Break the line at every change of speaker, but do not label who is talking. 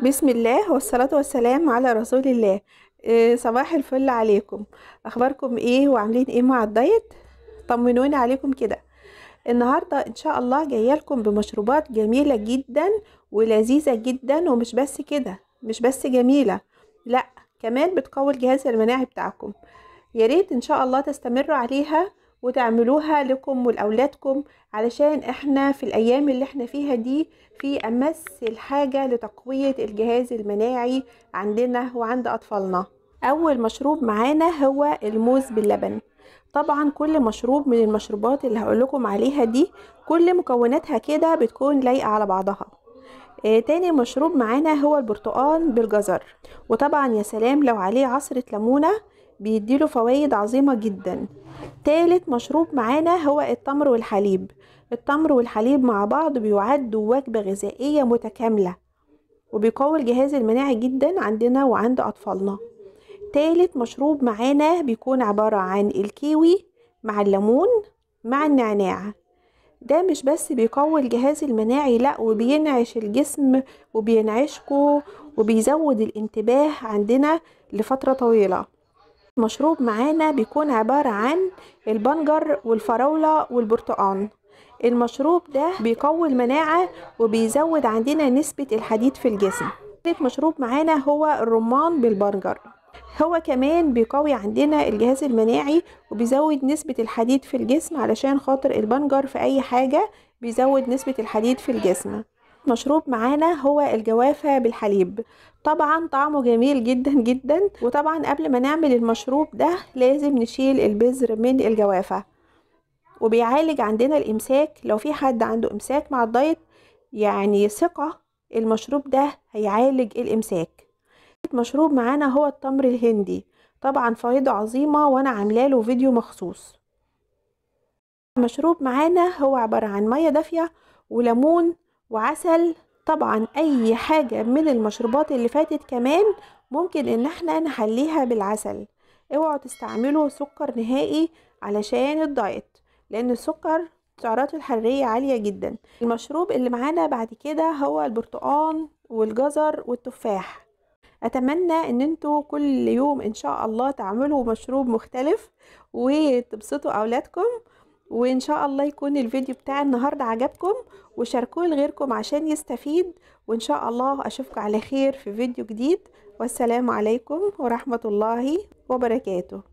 بسم الله والصلاة والسلام على رسول الله آه، صباح الفل عليكم أخباركم إيه وعاملين إيه مع الدايت طمنوني عليكم كده النهاردة إن شاء الله جاية لكم بمشروبات جميلة جدا ولذيذة جدا ومش بس كده مش بس جميلة لأ كمان بتقوي الجهاز المناعي بتاعكم ياريت إن شاء الله تستمروا عليها وتعملوها لكم ولأولادكم علشان احنا في الأيام اللي احنا فيها دي في أمس الحاجة لتقوية الجهاز المناعي عندنا وعند أطفالنا أول مشروب معانا هو الموز باللبن طبعا كل مشروب من المشروبات اللي هقولكم عليها دي كل مكوناتها كده بتكون لايقة على بعضها آه تاني مشروب معانا هو البرتقال بالجزر وطبعا يا سلام لو عليه عصرة ليمونة بيديله فوائد عظيمة جدا تالت مشروب معانا هو التمر والحليب التمر والحليب مع بعض بيعدوا وجبة غذائية متكاملة وبيقوي الجهاز المناعي جدا عندنا وعند أطفالنا تالت مشروب معانا بيكون عبارة عن الكيوي مع الليمون مع النعناع ده مش بس بيقوي الجهاز المناعي لا وبينعش الجسم وبينعشكو وبيزود الانتباه عندنا لفترة طويلة مشروب معانا بيكون عبارة عن البنجر والفراولة والبرتقان المشروب ده بيقوي المناعة وبيزود عندنا نسبة الحديد في الجسم تالت مشروب معانا هو الرمان بالبنجر هو كمان بيقوي عندنا الجهاز المناعي وبيزود نسبة الحديد في الجسم علشان خاطر البنجر في أي حاجة بيزود نسبة الحديد في الجسم مشروب معانا هو الجوافة بالحليب طبعا طعمه جميل جدا جدا وطبعا قبل ما نعمل المشروب ده لازم نشيل البذر من الجوافة وبيعالج عندنا الإمساك لو في حد عنده إمساك مع الدايت يعني ثقة المشروب ده هيعالج الإمساك مشروب معانا هو التمر الهندي طبعا فايدة عظيمة وأنا له فيديو مخصوص مشروب معانا هو عبارة عن مية دافية وليمون وعسل طبعا اي حاجة من المشروبات اللي فاتت كمان ممكن ان احنا نحليها بالعسل اوعوا تستعملوا سكر نهائي علشان الدايت لان السكر سعراته الحرارية عالية جدا المشروب اللي معانا بعد كده هو البرتقان والجزر والتفاح اتمنى ان انتوا كل يوم ان شاء الله تعملوا مشروب مختلف وتبسطوا اولادكم وان شاء الله يكون الفيديو بتاع النهارده عجبكم وشاركوه لغيركم عشان يستفيد وان شاء الله اشوفكم على خير في فيديو جديد والسلام عليكم ورحمه الله وبركاته